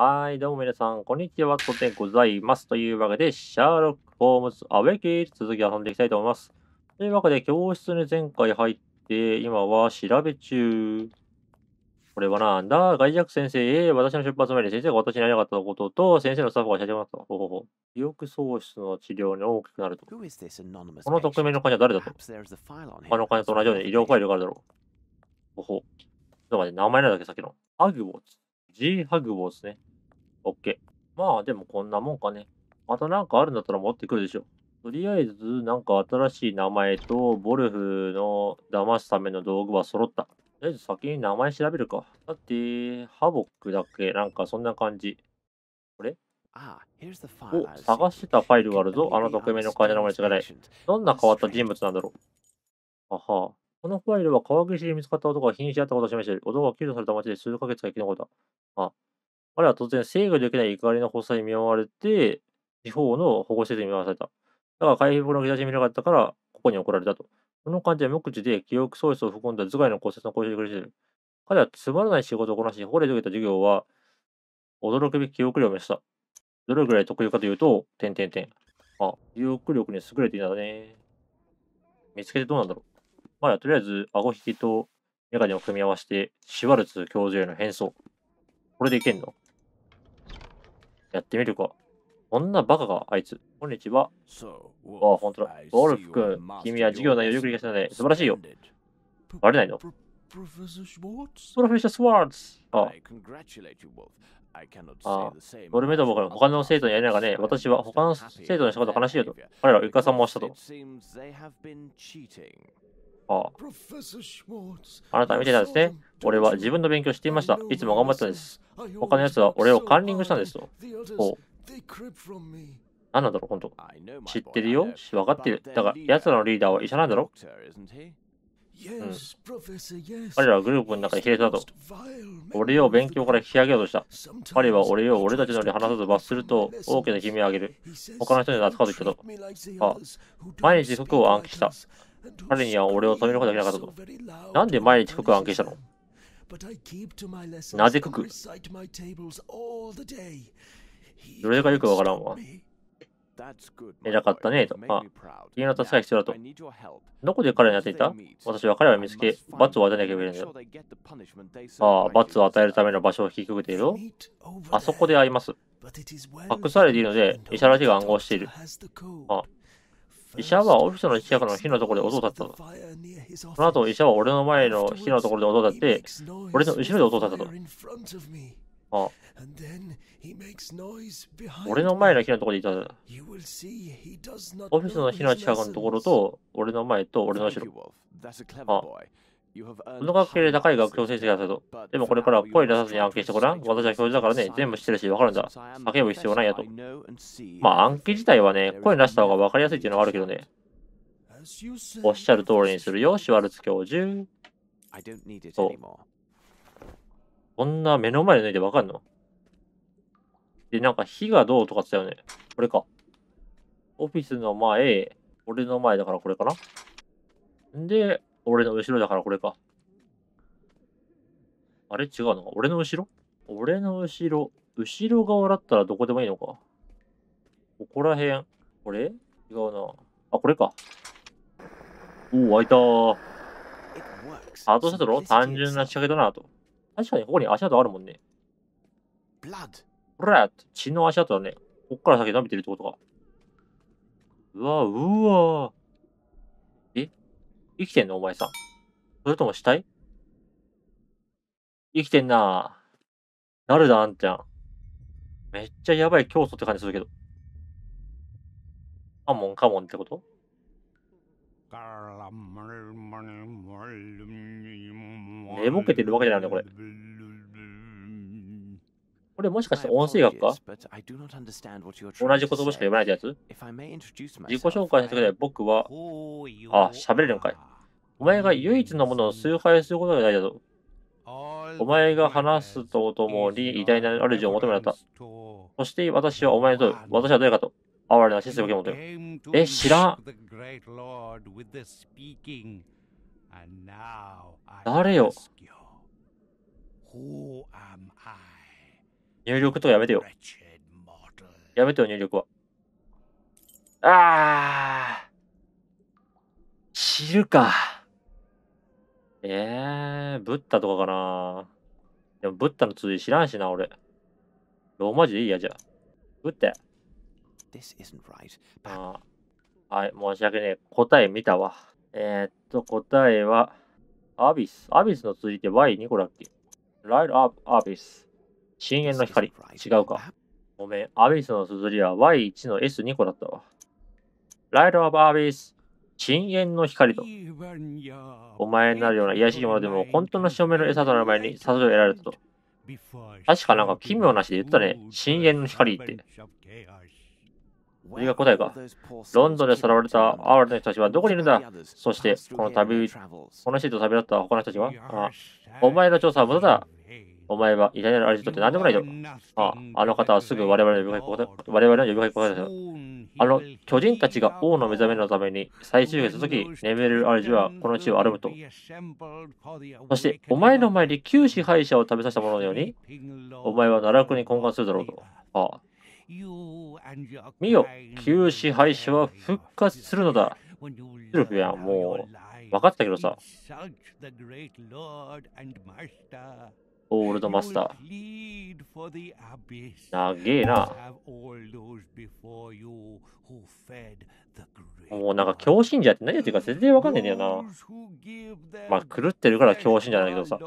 はい、どうも皆さん、こんにちは、とでございます。というわけで、シャーロック・ホームズ・アウェキ続き遊んでいきたいと思います。というわけで、教室に前回入って、今は調べ中。これはなんだ外弱先生私の出発前に先生が私になりなかったことと、先生のスタッフが社長になった方法。記憶喪失の治療に大きくなると。この匿名の患者は誰だと他の患者と同じように医療ファがあるだろう。ほほ。ちょっと待って、名前なんだっけ、さっきの。ハグウォーズ。G ハグウォーズね。OK。まあでもこんなもんかね。またなんかあるんだったら持ってくるでしょ。とりあえず、なんか新しい名前と、ボルフの騙すための道具は揃った。とりあえず先に名前調べるか。だって、ハボックだっけなんかそんな感じ。これお、探してたファイルがあるぞ。あの匿名の会社の名前違いない。どんな変わった人物なんだろう。あはあ。このファイルは川岸で見つかった男が瀕死だったことを示している。男が救助された町で数ヶ月が生き残った。あ、彼は突然制御できない怒りの発作に見舞われて、地方の保護施設に見舞わされた。だから回復の兆し見なかったから、ここに送られたと。この感じは無口で記憶喪失を含んだ頭蓋の骨折の交渉で苦しいる。彼はつまらない仕事をこなし、ここで受けた授業は、驚くべき記憶量を見せた。どれぐらい得意かというと、点点点。あ、記憶力に優れていたね。見つけてどうなんだろう。まあ、とりあえず、顎引きとメガネを組み合わせて、シュワルツ教授への変装。これでいけんのやってみるか。こんなバカがあいつ。こんにちは。ああ、ほんとだ。ゴルフ君、君は授業内容よく理解したので、素晴らしいよ。バレないのプロフェッシャー・スワーツああ。ああ、ボルメドボから他の生徒にやりながらね、私は他の生徒のしたこと悲しいよと。彼らはゆかさんもしたと。ああ、あなたは見てたんですね。俺は自分の勉強していました。いつも頑張ったんです。他の奴は俺をカンニングしたんですと。お何なんだろう、本当。知ってるよ。分かってる。だが、奴らのリーダーは医者なんだろうん、彼らはグループの中で卑劣だと。俺を勉強から引き上げようとした。彼は俺を俺たちのように話さず罰すると大きな悲鳴を上げる。他の人に扱うと言ったと。あ、毎日服を暗記した。彼には俺を止めることができなかったと。なんで毎日服を暗記したのなぜくくどれがよくわからんわ。なかったねと。あ、君な助けが必要だと。どこで彼にっていた私は彼を見つけ、罰を与えなければいけないんだよ。ああ、罰を与えるための場所を引きくけているよ。あそこで会います。隠されているので、医者だけが暗号している。あ、医者はオフィスの近くの火のところで音を立てたと。その後、医者は俺の前の火のところで音を立てて、俺の後ろで音を立てたと。ああ俺の前の火のところでいたオフィスの火の近くのところと、俺の前と俺の後ろ。あその学級で高い学校先生がすると。でもこれから声出さずに暗記してごらん。私は教授だからね、全部知ってるし、わかるんだ。叫ぶ必要ないやと。まあ暗記自体はね、声出した方がわかりやすいっていうのはあるけどね。おっしゃる通りにするよ、シュワルツ教授。そう。こんな目の前で抜いてわかんので、なんか火がどうとかってったよね。これか。オフィスの前、俺の前だからこれかな。んで、俺の後ろだからこれか。あれ違うの俺の後ろ俺の後ろ。後ろ側だったらどこでもいいのか。ここら辺。これ違うな。あ、これか。おお、開いたー。ハートシャトル単純な仕掛けだなと。確かにここに足跡あるもんね。ほラッ血の足跡だね。こっから先伸びてるってことか。うわ、うわ。生きてんのお前さん。それとも死体生きてんななるだ、あんちゃん。めっちゃやばい競争って感じするけど。カモンカモンってこと寝ぼけてるわけじゃないんこれ。これもしかして音声学か同じ言葉しか読めないってやつ自己紹介した時で僕は、あ、喋れるのかいお前が唯一のものを崇拝することが大事だぞ。お前が話すとともに偉大な主を求められた。そして私はお前と、私は誰かと、哀れなしを受け持てよ。え、知らん誰よ入力とやめてよ。やめてよ、入力は。ああ知るか。ええー、ブッダとかかなでもブッダの通じ知らんしな、俺。ローマ字でいいや、じゃあ。ブッダ。This isn't right. ああはい、申し訳ねえ。答え見たわ。えー、っと、答えは、アビス。アビスの通じって Y2 個だっけライトアップアビス。深淵の光。違うか。ごめん、アビスの綴りは Y1 の S2 個だったわ。ライトアップアビス。深淵の光と。お前になるような癒やしいものでも、本当の潮目の餌となる前に誘いを得られたと。確かなんか奇妙なしで言ったね。深淵の光って。それが答えか。ロンドンでさらわれたアれルの人たちはどこにいるんだそして、この旅、この人と旅立った他の人たちはあお前の調査は無駄だお前は偉大なるあれにとって何でもないよ。ああ、あの方はすぐ我々の呼びかけ我々の呼びかけですよ。あの巨人たちが王の目覚めのために最終月の時、眠れる主はこの地を歩むと。そして、お前の前に旧支配者を食べさせたもののように、お前は奈落に懇願するだろうと。ああ見よ、旧支配者は復活するのだ。ルフィはもう分かったけどさ。オールドマスター。長えな。もうなんか狂信者って何やってるか全然わかんねえんだよな。まあ狂ってるから狂信者なんだけどさ。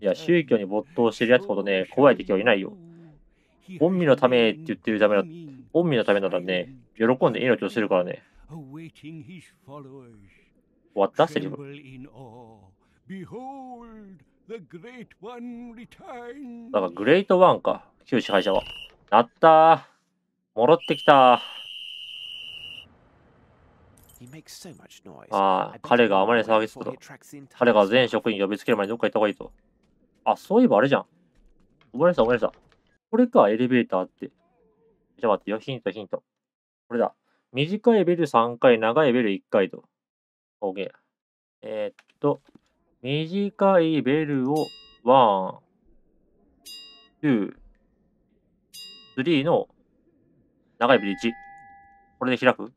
いや、宗教に没頭してるやつほどね、怖い敵はいないよ。御身のためって言ってるための、御身のためならね、喜んで命をするからね。終わったセリフ。Behold, the great one だからグレートワンか、旧支配者は。なった戻ってきたああ、彼があまり騒ぎつくと。彼が全職員呼びつける前にどっか行った方がいいと。あ、そういえばあれじゃん。思い出した思い出した。これか、エレベーターって。じゃあ待ってよ、ヒントヒント。これだ。短いベル3回、長いベル1回と。OK。えー、っと、短いベルをワン、ツー、スリーの長いリで1。これで開く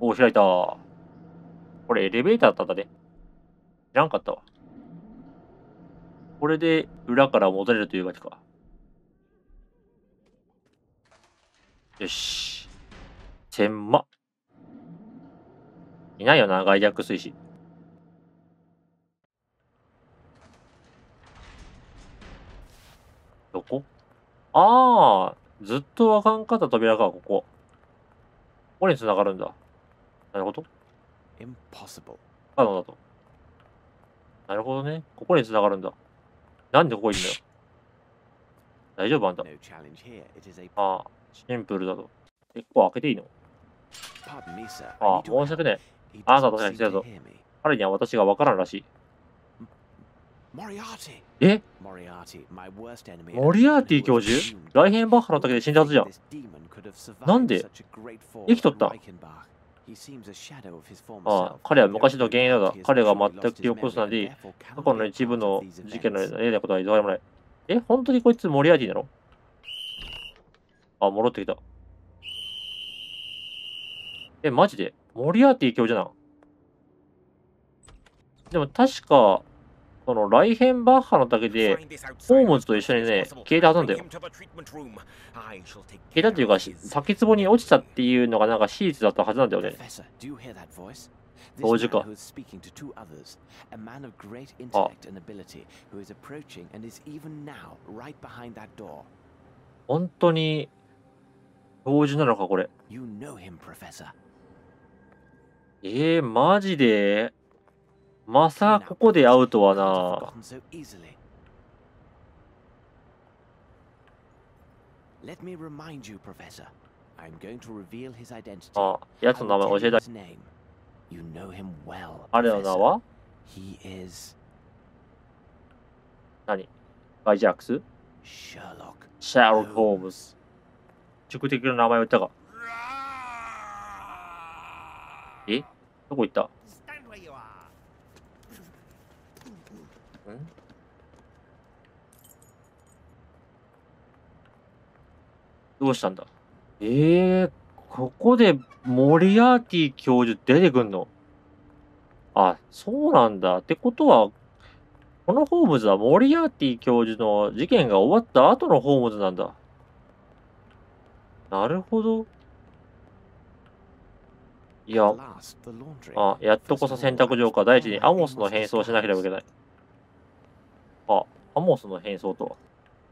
おお、開いた。これエレベーターだったんだね。知らんかったわ。これで裏から戻れるというわけか。よし。千万。いないよな、外略推進。こああ、ずっとわかんかった扉か、ここ。ここに繋がるんだ。なるほど。Impossible. 可能だと。なるほどね。ここに繋がるんだ。なんでここいんだよ。大丈夫あんた。ああ、シンプルだと。結構開けていいのああ、申し訳ない。あなたと確かだ来ぞ。彼には私がわからんらしい。えモリアーティ教授ライヘンバッハの時で死んだはずじゃ。ん。なんで生きとったああ彼は昔の原因だ。が、彼が全く記憶をすなり、過去の一部の事件の例なことはどうでもない。え、本当にこいつモリアーティなのあ、戻ってきた。え、マジでモリアーティ教授なのでも確か、そのライヘンバッハの竹で、ホームズと一緒にね、消えて挟んだよ。消えたいうか、滝壺に落ちたっていうのがなんか史実だったはずなんだよね。同時か。あ。本当に同時なのか、これ。えー、マジでまさここで会うとはな。Let me remind you, Professor. I'm going to reveal his identity. あ、やつの名前教えた。You know him well. あれの名は He is. 何バイジャックス Sherlock. Sherlock Holmes. 宿敵の名前を言ったか。えどこ行ったん。どうしたんだええー、ここでモリアーティ教授出てくんのあ、そうなんだ。ってことは、このホームズはモリアーティ教授の事件が終わった後のホームズなんだ。なるほど。いや、あ、やっとこそ洗濯場か。第一にアモスの変装しなければいけない。あ、アモスの変装と。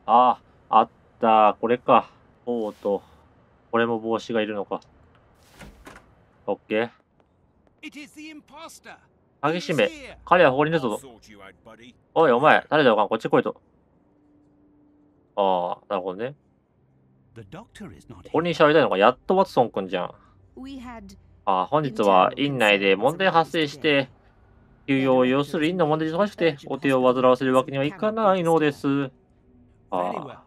ああ、った。これか。おうと。これも帽子がいるのか。オッケー。鍵しめ、彼はここにいるぞ。おい、お前、誰だかこっち来いと。ああ、なるほどね。ここに喋りたいのか、やっとワトソン君じゃん。ああ、本日は院内で問題発生して、休養を要する因の問題で忙しくて、お手を煩わせるわけにはいかないのです。ああ。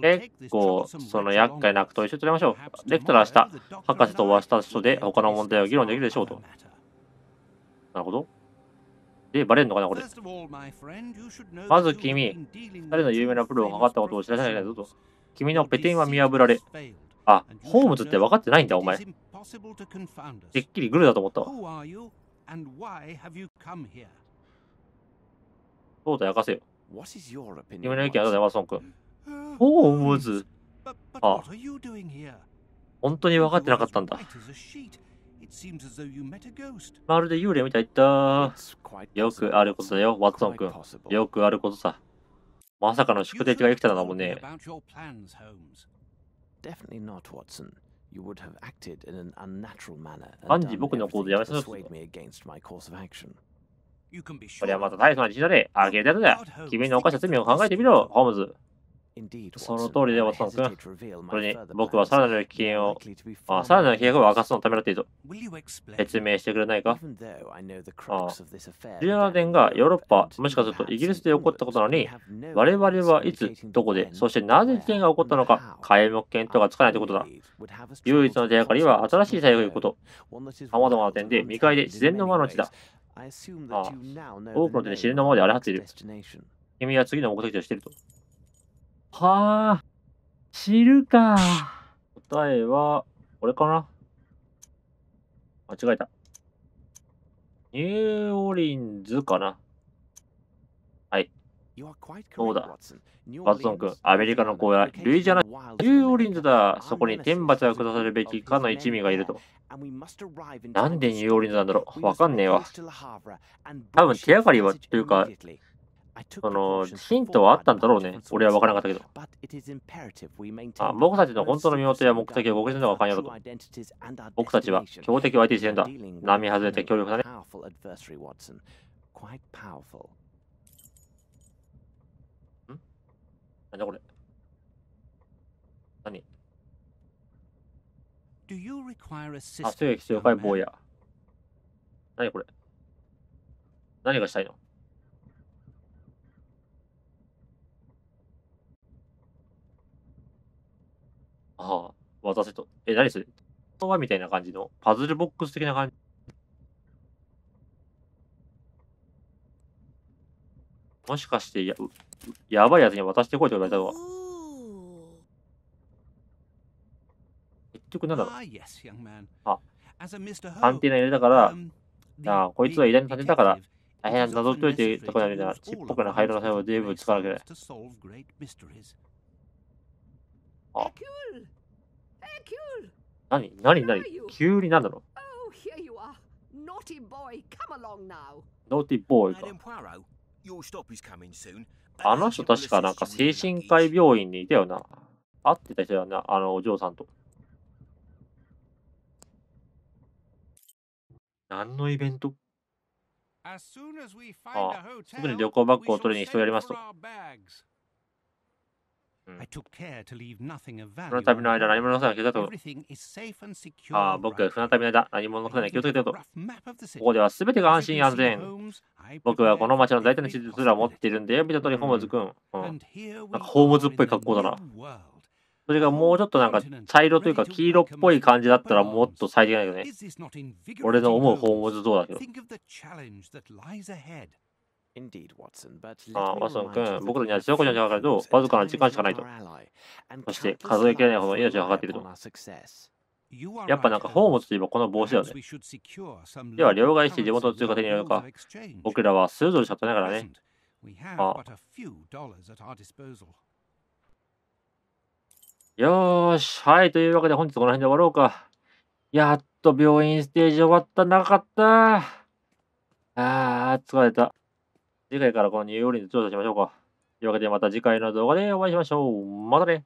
結構、その厄介なくと一緒に取りましょう。レクター明日、博士とお会いした人で他の問題を議論できるでしょうと。なるほど。で、バレるのかな、これ。まず君、誰人の有名なプロを測ったことを知らないぞと。君のペテンは見破られ。あ、ホームズって分かってないんだ、お前。てっきりグルだと思ったわ。and why have you come here? そうだ、かせよ。What is your opinion? 君の意見はどうだ、ソン君。おお、ムーズ。ああ。本当に分かってなかったんだ。まるで幽霊みたいだ。よくあることだよ、ワッソン君。よくあることさ。まさかの宿敵が生きたんだもんね。You would have acted in an unnatural manner and persuade me against my course of action. れはまた大層な自信で、あげてやるぜ。君の犯した罪を考えてみろ、ホームズ。その通りで、私君。これに僕はさらなる危険を、あさらなる危険を明かすのためだって説明してくれないかあ17点がヨーロッパ、もしかするとイギリスで起こったことなのに、我々はいつ、どこで、そしてなぜ事件が起こったのか、解目見とがつかないということだ。唯一の手がかりは新しい作用ということ。様々な点で未開で自然の間の地だ。ああ多くの点で自然のままで荒れっている。君は次の目的としていると。はあ、知るか。答えは、これかな間違えた。ニューオリンズかなはい。どうだ。バトソン君、アメリカの公園、ルイジアナ、ニューオリンズだ。そこに天罰が下さるべきかの一味がいると。なんでニューオリンズなんだろうわかんねえわ。多分手がかりは、というか、そのヒントはあったんだろうね。俺は分からなかったけど。あ僕たちの本当の身元や目的を僕たちのかんやろと。僕たちは強敵を相手にしてんだ。波外れて強力だね。んなんだこれ何あ、強い必要かい坊や。何これ何がしたいのああ、渡せと。え、何それとはみたいな感じの、パズルボックス的な感じ。もしかしてや、やばいやつに渡してこいと言われたわ。結局なんだろう。あ、アンテナ入れたから、ああ、こいつは偉大立てたから、大変な謎解いてとこにあるな、ちっぽくな灰色の作用全部使わなきゃいけない。は何何何急になんだろう Naughty boy, come along now. Naughty boy か。あの人確かなんか精神科医病院にいたよな。会ってた人だな、あのお嬢さんと。何のイベントああ、すぐに旅行バッグを取りに人をやりますと。船旅の間、何も残さない気をつけたと。ああ、僕、船旅の間、何も残さない気をつけたと。ここでは全てが安心安全。僕はこの町の大体の地図すら持っているんで、見た通り、ホームズ君。うん、なんかホームズっぽい格好だな。それがもうちょっとなんか茶色というか黄色っぽい感じだったらもっと最適なけどね。俺の思うホームズどうだけど。ああ、ワトソン君、僕たちには強く命がかかると、わずかな時間しかないと。そして、数え切れないほど命がかかっていると。やっぱなんか本を持つといえばこの帽子だよね。では、両替して地元の通貨手に入れるか。僕らは数ドルしか取れながらね。あよーし、はい、というわけで本日この辺で終わろうか。やっと病院ステージ終わった、長かった。ああ、疲れた。次回からこのニューオーリンズ調査しましょうか。というわけでまた次回の動画でお会いしましょう。またね